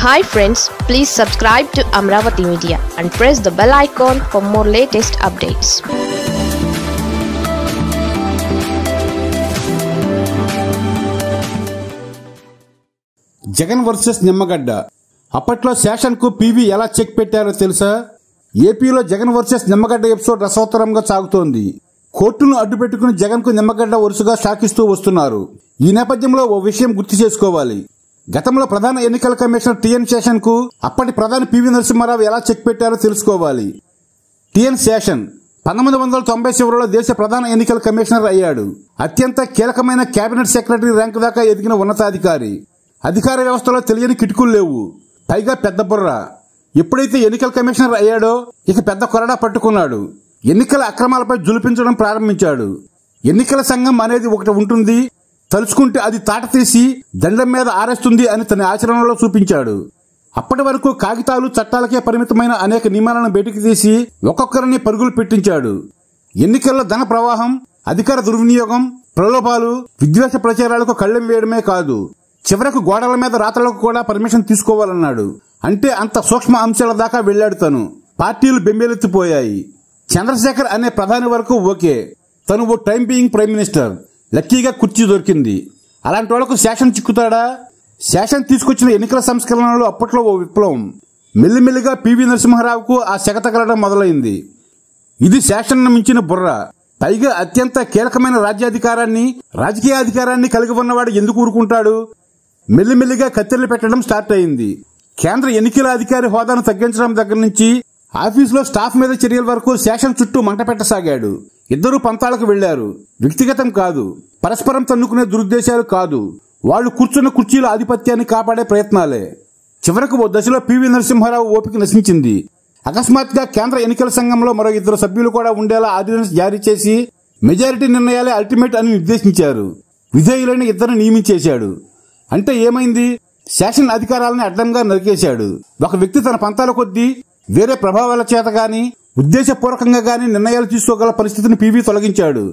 hi friends please subscribe to Amaravati media and press the bell icon for more latest updates Jagan versus Nimmagadda అప్పట్లో కు పీవీ ఎలా check పెట్టారో తెలుసా ఏపీలో జగన్ వర్సెస్ నిమ్మగడ్డ ఎపిసోడ్ రసోత్తరంగా సాగుతోంది కోర్టును అడ్డుపెట్టుకుని జగన్కు నిమ్మగడ్డ వరుసగా సాకిస్తూ వస్తున్నారు ఈ నేపథ్యంలో ఓ విషయం గుర్తు చేసుకోవాలి గతంలో ప్రధాన ఎన్నికల కమిషనర్ టిఎన్ శేషన్ కు అప్పటి ప్రధాని పివి నరసింహారావు ఎలా చెక్ పెట్టారో తెలుసుకోవాలి టిఎన్ శేషన్ పంతొమ్మిది వందల తొంభై చివరిలో దేశ ప్రధాన ఎన్నికల కమిషనర్ అయ్యాడు అత్యంత కీలకమైన కేబినెట్ సెక్రటరీ ర్యాంకు దాకా ఎదిగిన ఉన్నతాధికారి అధికార వ్యవస్థలో తెలియని కిటుకులు లేవు పైగా పెద్ద బుర్ర ఎప్పుడైతే ఎన్నికల కమిషనర్ అయ్యాడో ఇక పెద్ద కొరడా పట్టుకున్నాడు ఎన్నికల అక్రమాలపై జులిపించడం ప్రారంభించాడు ఎన్నికల సంఘం అనేది ఒకటి ఉంటుంది తలుచుకుంటే అది తాట తీసి దండం మీద ఆరేస్తుంది అని తన ఆచరణలో చూపించాడు అప్పటి వరకు కాగితాలు చట్టాలకే పరిమితమైన అనేక నియమాలను బయటికి తీసి ఒక్కొక్కరిని పరుగులు పెట్టించాడు ఎన్నికల్లో ధన ప్రవాహం అధికార దుర్వినియోగం ప్రలోభాలు విద్వేష ప్రచారాలకు కళ్ళెం వేయడమే కాదు చివరకు గోడల మీద రాతలకు కూడా పర్మిషన్ తీసుకోవాలన్నాడు అంటే అంత సూక్ష్మ అంశాల దాకా వెళ్లాడు తను పార్టీలు బెంబేలెత్తిపోయాయి చంద్రశేఖర్ అనే ప్రధాని వరకు ఓకే తను ఓ టైం బీయింగ్ ప్రైమ్ మినిస్టర్ లక్కీగా కుర్చీ దొరికింది అలాంటి వాళ్లకు శాసనం చిక్కుతాడా శాసనం తీసుకొచ్చిన ఎన్నికల సంస్కరణలు అప్పట్లో ఓ విప్లవం మెల్లిమెల్లిగా పివి నరసింహారావుకు ఆ శకత తగలడం మొదలైంది ఇది శాసనం మించిన బుర్ర పైగా అత్యంత కీలకమైన రాజ్యాధికారాన్ని రాజకీయ అధికారాన్ని కలిగి ఉన్నవాడు ఎందుకు ఊరుకుంటాడు మెల్లిమెల్లిగా కత్తెర్లు పెట్టడం స్టార్ట్ అయింది కేంద్ర ఎన్నికల అధికారి హోదాను తగ్గించడం దగ్గర నుంచి ఆఫీసులో స్టాఫ్ మీద చర్యల వరకు శాసనం చుట్టూ మంట పెట్టసాగాడు ఇద్దరు పంతాలకు వెళ్లారు వ్యక్తిగతం కాదు పరస్పరం తన్నుకునే దురుద్దేశాలు కాదు వాళ్ళు కూర్చున్న కుర్చీల ఆధిపత్యాన్ని కాపాడే ప్రయత్నాలే చివరకు ఓ దశలో పివి నరసింహారావు ఓపిక నశించింది అకస్మాత్తుగా కేంద్ర ఎన్నికల సంఘంలో మరో ఇద్దరు సభ్యులు కూడా ఉండేలా ఆర్డినెన్స్ జారీ చేసి మెజారిటీ నిర్ణయాలే అల్టిమేట్ అని నిర్దేశించారు విధేయులైన ఇద్దరు నియమించేశాడు అంటే ఏమైంది శాసన అధికారాలను అడ్డంగా నరికేశాడు ఒక వ్యక్తి తన పంతాల కొద్దీ వేరే ప్రభావాల చేత గాని ఉద్దేశపూర్వకంగా గాని నిర్ణయాలు తీసుకోగల పరిస్థితిని పీవీ తొలగించాడు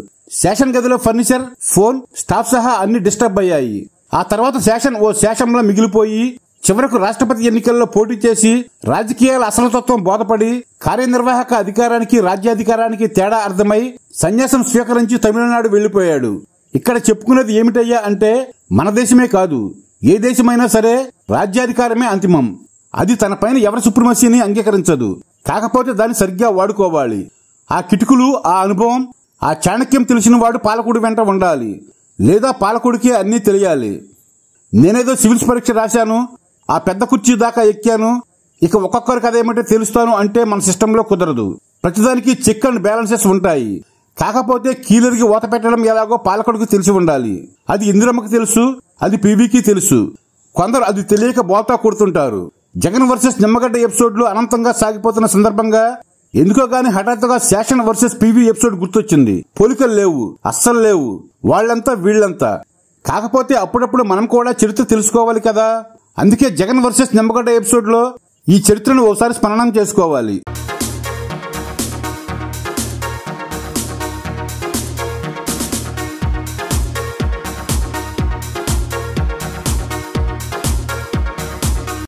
శాషన్ గదిలో ఫర్నిచర్ ఫోన్ స్టాఫ్ సహా అన్ని డిస్టర్బ్ అయ్యాయి ఆ తర్వాత సేషన్ ఓ శేషంలో మిగిలిపోయి చివరకు రాష్ట్రపతి ఎన్నికల్లో పోటీ చేసి రాజకీయాల అసలతత్వం బోధపడి కార్యనిర్వాహక అధికారానికి రాజ్యాధికారానికి తేడా అర్థమై సన్యాసం స్వీకరించి తమిళనాడు వెళ్లిపోయాడు ఇక్కడ చెప్పుకునేది ఏమిటయ్యా అంటే మన దేశమే కాదు ఏ దేశమైనా సరే రాజ్యాధికారమే అంతిమం అది తన పైన ఎవరి సుప్రమసీని అంగీకరించదు కాకపోతే దాన్ని సరిగ్గా వాడుకోవాలి ఆ కిటుకులు ఆ అనుభవం ఆ చాణక్యం తెలిసిన వాడు పాలకుడు వెంట ఉండాలి లేదా పాలకుడికి అన్నీ తెలియాలి నేనేదో సివిల్స్ పరీక్ష రాశాను ఆ పెద్ద కుర్చీ దాకా ఎక్కాను ఇక ఒక్కొక్కరి అదేమంటే ఏమంటే తెలుస్తాను అంటే మన సిస్టంలో కుదరదు ప్రతిదానికి చెక్ అండ్ బ్యాలెన్సెస్ ఉంటాయి కాకపోతే కీలరికి ఓత పెట్టడం ఎలాగో పాలకుడికి తెలిసి ఉండాలి అది ఇందిరమ్మకి తెలుసు అది పీవీకి తెలుసు కొందరు అది తెలియక బోతా కొడుతుంటారు జగన్ వర్సెస్ నిమ్మగడ్డ ఎపిసోడ్లు అనంతంగా సాగిపోతున్న సందర్భంగా ఎందుకో గాని హఠాత్తుగా శాసన్ వర్సెస్ పీవీ ఎపిసోడ్ గుర్తొచ్చింది పోలికలు లేవు అస్సలు లేవు వాళ్ళంతా వీళ్ళంతా కాకపోతే అప్పుడప్పుడు మనం కూడా చరిత్ర తెలుసుకోవాలి కదా అందుకే జగన్ వర్సెస్ నిమ్మగడ్డ ఎపిసోడ్లో ఈ చరిత్రను ఒకసారి స్మరణం చేసుకోవాలి